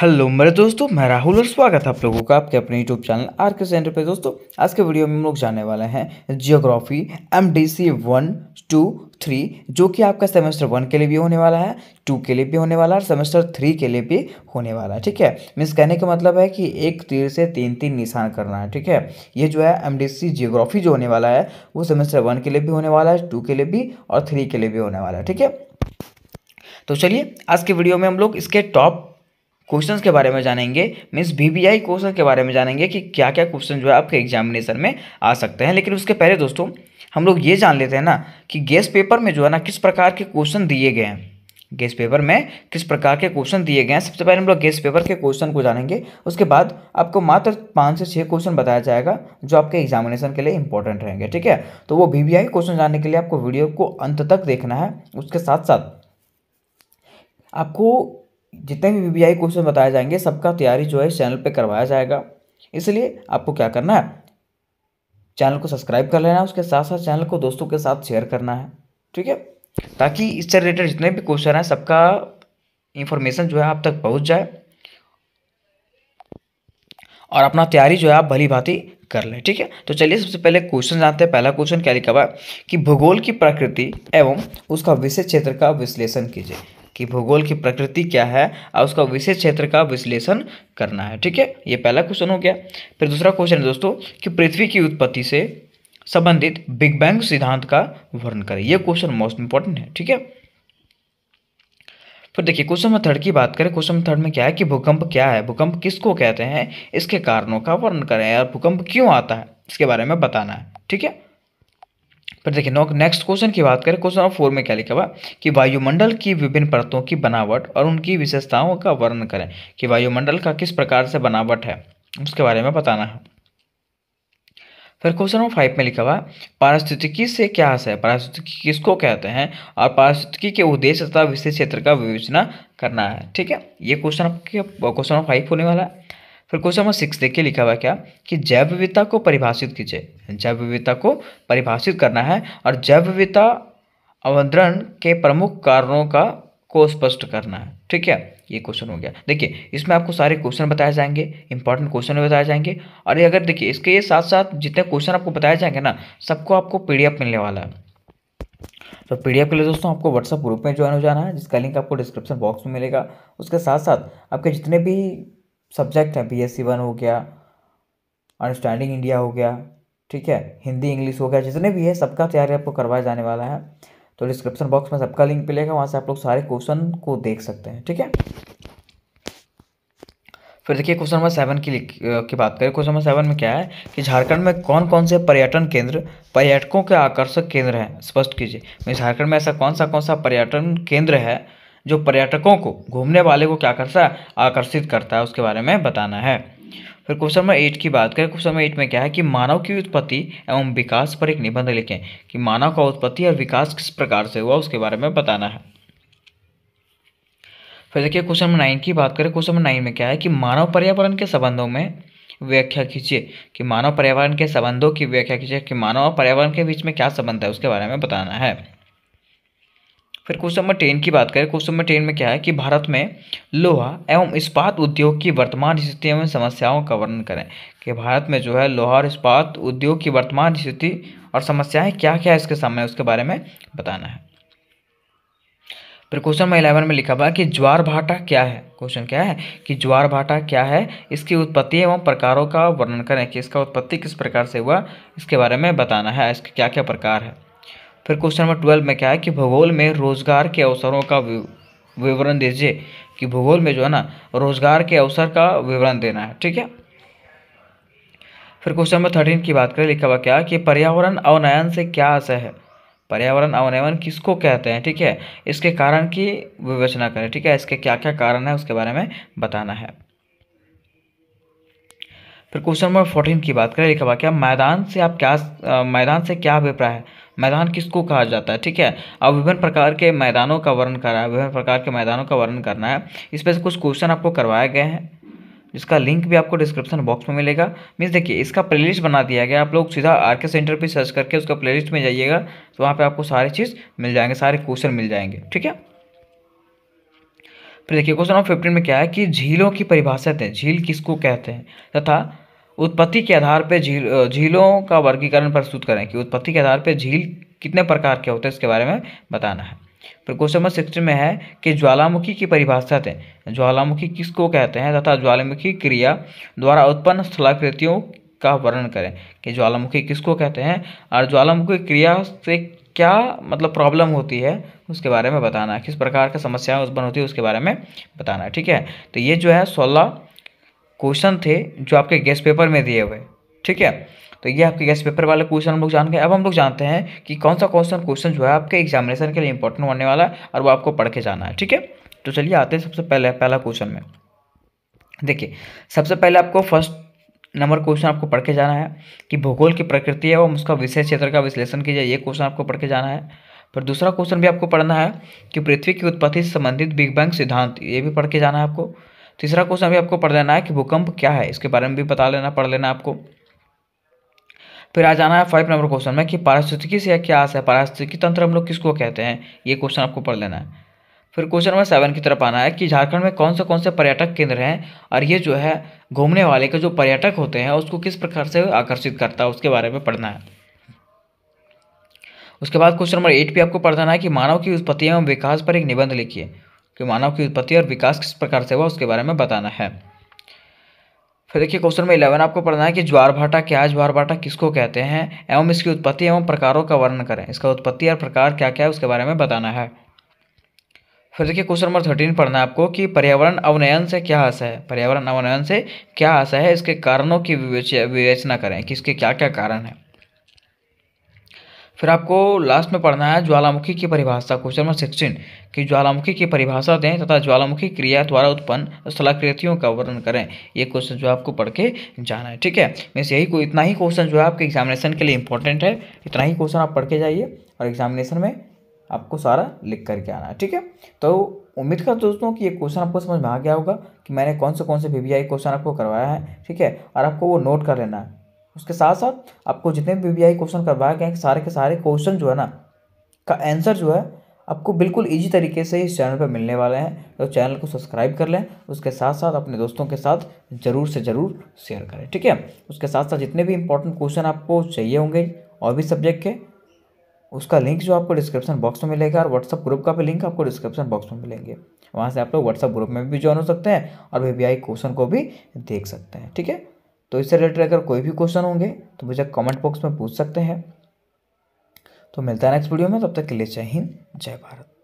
hello मेरे दोस्तों मैं राहुल और स्वागत है आप लोगों का आपके अपने YouTube channel R K centre पे दोस्तों आज के वीडियो में हम लोग जाने वाले हैं geography M D C one two three जो कि आपका सेमेस्टर वन के लिए भी होने वाला है टू के लिए भी होने वाला है और सेमेस्टर थ्री के लिए भी होने वाला है ठीक है मीन्स कहने का मतलब है कि एक तीर से तीन तीन निशान करना है ठीक है ये जो है एम जियोग्राफी जो होने वाला है वो सेमेस्टर वन के लिए भी होने वाला है टू के लिए भी और थ्री के लिए भी होने वाला है ठीक है तो चलिए आज के वीडियो में हम लोग इसके टॉप क्वेश्चंस के बारे में जानेंगे means V V I question के बारे में जानेंगे कि क्या क्या क्वेश्चन जो है आपके एग्जामिनेशन में आ सकते हैं लेकिन उसके पहले दोस्तों हम लोग ये जान लेते हैं ना कि गैस पेपर में जो है ना किस प्रकार के क्वेश्चन दिए गए हैं गैस पेपर में किस प्रकार के क्वेश्चन दिए गए हैं सबसे पहले हम लोग गैस पेपर के क्वेश्चन को जानेंगे उसके बाद आपको मात्र पाँच से छः क्वेश्चन बताया जाएगा जो आपके एग्जामिनेशन के लिए इंपॉर्टेंट रहेंगे ठीक है तो वो वी क्वेश्चन जानने के लिए आपको वीडियो को अंत तक देखना है उसके साथ साथ आपको जितने भी वी क्वेश्चन बताए जाएंगे सबका तैयारी जो है इस चैनल पर करवाया जाएगा इसलिए आपको क्या करना है चैनल को सब्सक्राइब कर लेना है उसके साथ साथ चैनल को दोस्तों के साथ शेयर करना है ठीक है ताकि इससे रिलेटेड जितने भी क्वेश्चन हैं सबका इन्फॉर्मेशन जो है आप तक पहुँच जाए और अपना तैयारी जो है आप भली भांति कर लें ठीक है तो चलिए सबसे पहले क्वेश्चन जानते हैं पहला क्वेश्चन क्या लिखा हुआ है कि भूगोल की प्रकृति एवं उसका विशेष क्षेत्र का विश्लेषण कीजिए कि भूगोल की प्रकृति क्या है और उसका विशेष क्षेत्र का विश्लेषण करना है ठीक है ये पहला क्वेश्चन हो गया फिर दूसरा क्वेश्चन है दोस्तों कि पृथ्वी की उत्पत्ति से संबंधित बिग बैंग सिद्धांत का वर्णन करें यह क्वेश्चन मोस्ट इंपॉर्टेंट है ठीक है फिर देखिए क्वेश्चन नंबर थर्ड की बात करें क्वेश्चन नंबर थर्ड में क्या है कि भूकंप क्या है भूकंप किसको कहते हैं इसके कारणों का वर्णन करें और भूकंप क्यों आता है इसके बारे में बताना है ठीक है फिर देखिए नौ नेक्स्ट क्वेश्चन की बात करें क्वेश्चन नंबर फोर में क्या लिखा हुआ कि वायुमंडल की विभिन्न परतों की बनावट और उनकी विशेषताओं का वर्णन करें कि वायुमंडल का किस प्रकार से बनावट है उसके बारे में बताना है फिर क्वेश्चन नंबर फाइव में लिखा हुआ पारिस्थितिकी से क्या है पारिस्थितिकी किसको कहते हैं और पारिस्थितिकी के उद्देश्य तथा विशेष क्षेत्र का विवेचना करना है ठीक है ये क्वेश्चन आपके क्वेश्चन नंबर फाइव होने वाला है फिर क्वेश्चन नंबर सिक्स देखिए लिखा हुआ क्या कि जैव विविधता को परिभाषित कीजिए जैव विविधता को परिभाषित करना है और जैव विविधता अवंतरण के प्रमुख कारणों का को स्पष्ट करना है ठीक है ये क्वेश्चन हो गया देखिए इसमें आपको सारे क्वेश्चन बताए जाएंगे इंपॉर्टेंट क्वेश्चन बताए जाएंगे और ये अगर देखिए इसके ये साथ साथ जितने क्वेश्चन आपको बताए जाएंगे ना सबको आपको पीडीएफ मिलने वाला है तो पीडीएफ के लिए दोस्तों आपको व्हाट्सअप ग्रुप में ज्वाइन हो जाना है जिसका लिंक आपको डिस्क्रिप्शन बॉक्स में मिलेगा उसके साथ साथ आपके जितने भी सब्जेक्ट हैं बी एस सी वन हो गया अंडरस्टैंडिंग इंडिया हो गया ठीक है हिंदी इंग्लिश हो गया जितने भी है सबका तैयारी आपको करवाया जाने वाला है तो डिस्क्रिप्शन बॉक्स में सबका लिंक मिलेगा वहाँ से आप लोग सारे क्वेश्चन को देख सकते हैं ठीक है फिर देखिए क्वेश्चन नंबर सेवन की की बात करें क्वेश्चन नंबर सेवन में क्या है कि झारखंड में कौन कौन से पर्यटन केंद्र पर्यटकों के आकर्षक केंद्र हैं स्पष्ट कीजिए झारखंड में ऐसा कौन सा कौन सा पर्यटन केंद्र है जो पर्यटकों को घूमने वाले को क्या करता है आकर्षित करता है उसके बारे में बताना है फिर क्वेश्चन नंबर एट की बात करें क्वेश्चन नंबर एट में क्या है कि मानव की उत्पत्ति एवं विकास पर एक निबंध लिखें कि मानव का उत्पत्ति और विकास किस प्रकार से हुआ उसके बारे में बताना है फिर देखिए क्वेश्चन नंबर नाइन की बात करें क्वेश्चन नंबर नाइन में क्या है कि मानव पर्यावरण के संबंधों में व्याख्या कीजिए कि मानव पर्यावरण के संबंधों की व्याख्या कीजिए कि मानव और पर्यावरण के बीच में क्या संबंध है उसके बारे में बताना है फिर क्वेश्चन नंबर टेन की बात करें क्वेश्चन नंबर टेन में क्या है कि भारत में लोहा एवं इस्पात उद्योग की वर्तमान स्थिति एवं समस्याओं का वर्णन करें कि भारत में जो है लोहा और इस्पात उद्योग की वर्तमान स्थिति और समस्याएं क्या क्या है इसके सामने उसके बारे में बताना है फिर क्वेश्चन नंबर इलेवन में लिखा हुआ है कि ज्वार भाटा क्या है क्वेश्चन क्या है कि ज्वार भाटा क्या है इसकी उत्पत्ति एवं प्रकारों का वर्णन करें कि इसका उत्पत्ति किस प्रकार से हुआ इसके बारे में बताना है इसके क्या क्या प्रकार है फिर क्वेश्चन नंबर ट्वेल्व में क्या है कि भूगोल में रोजगार के अवसरों का विवरण दीजिए कि भूगोल में जो है ना रोजगार के अवसर का विवरण देना है ठीक है फिर क्वेश्चन नंबर थर्टीन की बात करें लिखा हुआ क्या कि पर्यावरण अवनयन से क्या असर है पर्यावरण अवनयन किसको कहते हैं ठीक है इसके कारण की विवेचना करें ठीक है इसके क्या क्या कारण है उसके बारे में बताना है फिर क्वेश्चन नंबर फोर्टीन की बात करें लिखा हुआ क्या मैदान से आप क्या मैदान से क्या अभिप्राय है मैदान किसको कहा जाता है ठीक है अब विभिन्न प्रकार के मैदानों का वर्णन करना है विभिन्न प्रकार के मैदानों का वर्णन करना है इस से कुछ क्वेश्चन आपको करवाए गए हैं जिसका लिंक भी आपको डिस्क्रिप्शन बॉक्स में मिलेगा मीन्स देखिए इसका प्लेलिस्ट बना दिया गया आप लोग सीधा आर के सेंटर पर सर्च करके उसका प्लेलिस्ट में जाइएगा तो वहाँ पे आपको सारी चीज़ मिल जाएंगे सारे क्वेश्चन मिल जाएंगे ठीक है फिर देखिए क्वेश्चन नंबर फिफ्टीन में क्या है कि झीलों की परिभाषा है झील किसको कहते हैं तथा उत्पत्ति के आधार पर झील झीलों का वर्गीकरण प्रस्तुत करें कि उत्पत्ति के आधार पर झील कितने प्रकार के होते हैं इसके बारे में बताना है फिर क्वेश्चन नंबर सिक्सटीन में है कि ज्वालामुखी की परिभाषा है ज्वालामुखी किसको कहते हैं तथा ज्वालामुखी क्रिया द्वारा उत्पन्न स्थलाकृतियों का वर्णन करें कि ज्वालामुखी किसको कहते हैं और ज्वालामुखी क्रिया से क्या मतलब प्रॉब्लम होती है उसके बारे में बताना किस प्रकार का समस्याएं उत्पन्न होती है उसके बारे में बताना ठीक है तो ये जो है सोलह क्वेश्चन थे जो आपके गेस्ट पेपर में दिए हुए ठीक है तो ये आपके गेस्ट पेपर वाले क्वेश्चन हम लोग जान गए अब हम लोग जानते हैं कि कौन सा क्वेश्चन क्वेश्चन जो है आपके एग्जामिनेशन के लिए इंपॉर्टेंट होने वाला है और वो आपको पढ़ के जाना है ठीक है तो चलिए आते हैं सबसे पहले पहला क्वेश्चन में देखिए सबसे पहले आपको फर्स्ट नंबर क्वेश्चन आपको पढ़ के जाना है कि भूगोल की प्रकृति एवं उसका विषय क्षेत्र का विश्लेषण कीजिए ये क्वेश्चन आपको पढ़ के जाना है फिर दूसरा क्वेश्चन भी आपको पढ़ना है कि पृथ्वी की उत्पत्ति से संबंधित बिग बैंग सिद्धांत ये भी पढ़ के जाना है आपको तीसरा क्वेश्चन भी आपको पढ़ लेना है कि भूकंप क्या है इसके बारे में भी बता लेना पढ़ लेना आपको फिर आ जाना है फाइव नंबर क्वेश्चन में कि पारिस्थितिकी से क्या आशा है पारिस्थितिकी तंत्र हम लोग किसको कहते हैं ये क्वेश्चन आपको पढ़ लेना है फिर क्वेश्चन नंबर सेवन की तरफ आना है कि झारखंड में कौन से कौन से पर्यटक केंद्र हैं और ये जो है घूमने वाले के जो पर्यटक होते हैं उसको किस प्रकार से आकर्षित करता है उसके बारे में पढ़ना है उसके बाद क्वेश्चन नंबर एट भी आपको पढ़ना है कि मानव की उत्पत्ति एवं विकास पर एक निबंध लिखिए कि मानव की उत्पत्ति और विकास किस प्रकार से हुआ उसके बारे में बताना है फिर देखिए क्वेश्चन नंबर इलेवन आपको पढ़ना है कि ज्वार भाटा क्या है ज्वार भाटा किसको कहते हैं एवं इसकी उत्पत्ति एवं प्रकारों का वर्णन करें इसका उत्पत्ति और प्रकार क्या क्या है उसके बारे में बताना है फिर देखिए क्वेश्चन नंबर थर्टीन पढ़ना है आपको कि पर्यावरण अवनयन से क्या आशा है पर्यावरण अवनयन से क्या आशा है इसके कारणों की विवेचना करें कि इसके क्या क्या कारण है फिर आपको लास्ट में पढ़ना है ज्वालामुखी की परिभाषा क्वेश्चन नंबर सिक्सटीन कि ज्वालामुखी की परिभाषा दें तथा ज्वालामुखी क्रिया द्वारा उत्पन्न स्थलाकृतियों का वर्णन करें ये क्वेश्चन जो आपको पढ़ के जाना है ठीक है मीन्स यही को इतना ही क्वेश्चन जो है आपके एग्जामिनेशन के लिए इंपॉर्टेंट है इतना ही क्वेश्चन आप पढ़ के जाइए और एग्जामिनेशन में आपको सारा लिख करके आना है ठीक है तो उम्मीद करता दोस्तों कि ये क्वेश्चन आपको समझ में आ गया होगा कि मैंने कौन से कौन से वी क्वेश्चन आपको करवाया है ठीक है और आपको वो नोट कर लेना है उसके साथ साथ आपको जितने भी वी क्वेश्चन करवाए गए हैं सारे के सारे क्वेश्चन जो है ना का आंसर जो है आपको बिल्कुल इजी तरीके से इस चैनल पर मिलने वाले हैं तो चैनल को सब्सक्राइब कर लें उसके साथ साथ अपने दोस्तों के साथ ज़रूर से ज़रूर शेयर करें ठीक है उसके साथ साथ जितने भी इंपॉर्टेंट क्वेश्चन आपको चाहिए होंगे और भी सब्जेक्ट के उसका लिंक जो आपको डिस्क्रिप्शन बॉक्स में मिलेगा और व्हाट्सअप ग्रुप का भी लिंक आपको डिस्क्रिप्शन बॉक्स में मिलेंगे वहाँ से आप लोग व्हाट्सअप ग्रुप में भी ज्वाइन हो सकते हैं और वी क्वेश्चन को भी देख सकते हैं ठीक है तो इससे रिलेटेड अगर कोई भी क्वेश्चन होंगे तो मुझे कमेंट बॉक्स में पूछ सकते हैं तो मिलता है नेक्स्ट वीडियो में तब तक के लिए जय हिंद जय भारत